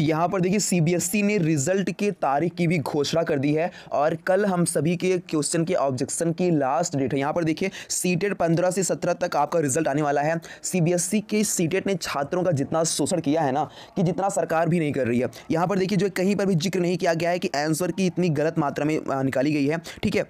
यहाँ पर देखिए सीबीएसई e ने रिजल्ट के तारीख की भी घोषणा कर दी है और कल हम सभी के क्वेश्चन के ऑब्जेक्शन की लास्ट डेट है यहाँ पर देखिए सीटेट 15 से 17 तक आपका रिजल्ट आने वाला है सीबीएसई e के सीटेट ने छात्रों का जितना शोषण किया है ना कि जितना सरकार भी नहीं कर रही है यहाँ पर देखिए जो कहीं पर भी जिक्र नहीं किया गया है कि आंसर की इतनी गलत मात्रा में निकाली गई है ठीक है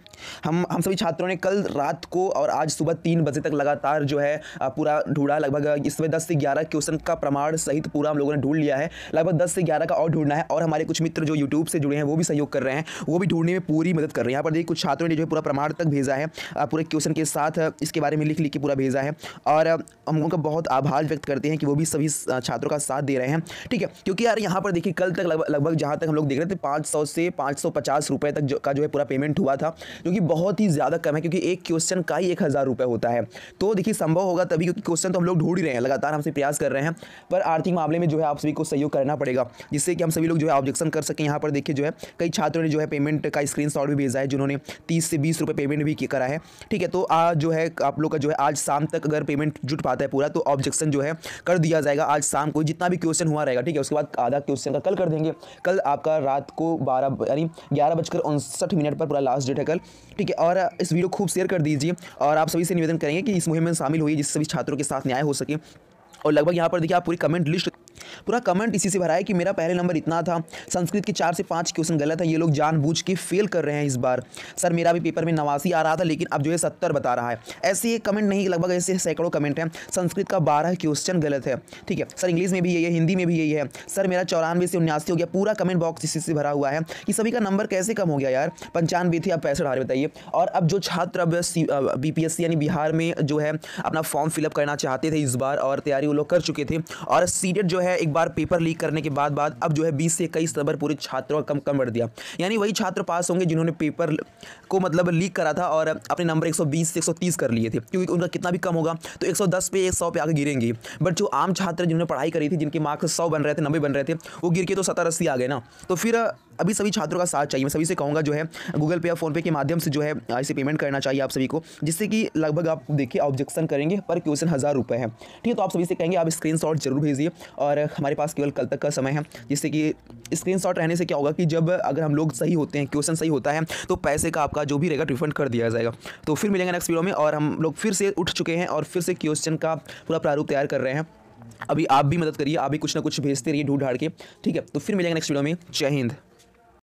हम हम सभी छात्रों ने कल रात को और आज सुबह तीन बजे तक लगातार जो है पूरा ढूंढा लगभग इसमें दस से ग्यारह क्वेश्चन का प्रमाण सहित पूरा हम लोगों ने ढूंढ लिया है लगभग दस से ग्यारह का और ढूंढना है और हमारे कुछ मित्र जो यूट्यूब से जुड़े हैं वो भी सहयोग कर रहे हैं वो भी ढूंढने में पूरी मदद कर रहे हैं यहाँ पर देखिए कुछ छात्रों ने जो है पूरा प्रमाण तक भेजा है पूरे क्वेश्चन के साथ इसके बारे में लिख लिख के पूरा भेजा है और हम उनका बहुत आभार व्यक्त करते हैं कि वो भी सभी छात्रों का साथ दे रहे हैं ठीक है क्योंकि यार यहाँ पर देखिए कल तक लगभग जहाँ तक हम लोग देख रहे थे पाँच सौ से पाँच सौ पचास रुपये तक का जो है पूरा पेमेंट हुआ था जो कि बहुत ही ज़्यादा कम है क्योंकि एक क्वेश्चन का ही एक हज़ार रुपये होता है तो देखिए संभव होगा तभी क्योंकि क्वेश्चन तो हम लोग ढूंढ ही रहे हैं लगातार हमसे प्रयास कर रहे हैं पर आर्थिक मामले में जो है आप सभी को सहयोग करना पड़ेगा होगा जिससे कि हम सभी लोग जो है ऑब्जेक्शन कर सकें यहाँ पर देखिए जो है कई छात्रों ने जो है पेमेंट का स्क्रीन भी भेजा है जिन्होंने तीस से बीस रुपये पेमेंट भी करा है ठीक है तो आज जो है आप लोग का जो है आज शाम तक अगर पेमेंट जुट पाता है पूरा तो ऑब्जेक्शन जो है कर दिया जाएगा आज शाम को जितना भी क्वेश्चन हुआ रहेगा ठीक है उसके बाद आधा क्वेश्चन का कल कर देंगे कल आपका रात को बारह यानी ग्यारह बजकर उनसठ मिनट पर पूरा लास्ट डेट है कल ठीक है और इस वीडियो खूब शेयर कर दीजिए और आप सभी से निवेदन करेंगे कि इस मुहिम में शामिल हुई जिससे सभी छात्रों के साथ न्याय हो सके और लगभग यहाँ पर देखिए आप पूरी कमेंट लिस्ट पूरा कमेंट इसी से भरा है कि मेरा पहले नंबर इतना था संस्कृत के चार से पाँच क्वेश्चन गलत है ये लोग जानबूझ के फेल कर रहे हैं इस बार सर मेरा भी पेपर में नवासी आ रहा था लेकिन अब जो है सत्तर बता रहा है ऐसे ये कमेंट नहीं लगभग ऐसे सैकड़ों कमेंट हैं संस्कृत का बारह क्वेश्चन गलत है ठीक है सर इंग्लिश में भी यही है हिंदी में भी यही है सर मेरा चौरानवे से उन्यासी हो गया पूरा कमेंट बॉक्स इसी से भरा हुआ है कि सभी का नंबर कैसे कम हो गया यार पंचानवे थे अब पैंसठ हार बताइए और अब जो छात्र अब बी यानी बिहार में जो है अपना फॉर्म फिलअप करना चाहते थे इस बार और तैयारी वो लोग कर चुके थे और सीडेट जो है एक बार पेपर लीक करने के बाद बाद अब जो है बीस से इक्कीस नंबर पूरे छात्रों का कम कम बढ़ दिया यानी वही छात्र पास होंगे जिन्होंने पेपर को मतलब लीक करा था और अपने नंबर एक से एक कर लिए थे क्योंकि उनका कितना भी कम होगा तो एक पे एक पे आगे गिरेंगे बट जो आम छात्र जिन्होंने पढ़ाई करी थी जिनके मार्क्स सौ बन रहे थे नब्बे बन रहे थे वो गिर के तो सत्तर अस्सी आ गए ना तो फिर अभी सभी छात्रों का साथ चाहिए मैं सभी से कहूँगा जो है गूगल पे या फ़ोनपे के माध्यम से जो है ऐसे पेमेंट करना चाहिए आप सभी को जिससे कि लगभग आप देखिए ऑब्जेक्शन करेंगे पर क्वेश्चन हज़ार रुपये है ठीक है तो आप सभी से कहेंगे आप स्क्रीन जरूर भेजिए और हमारे पास केवल कल तक का समय है जिससे कि स्क्रीन रहने से क्या होगा कि जब अगर हम लोग सही होते हैं क्वेश्चन सही होता है तो पैसे का आपका जो भी रहेगा रिफंड कर दिया जाएगा तो फिर मिलेंगे नेक्स्ट वीडियो में और हम लोग फिर से उठ चुके हैं और फिर से क्वेश्चन का पूरा प्रारूप तैयार कर रहे हैं अभी आप भी मदद करिए आप भी कुछ ना कुछ भेजते रहिए ढूंढ ढाड़ के ठीक है तो फिर मिलेंगे नेक्स्ट वीडियो में जय हिंद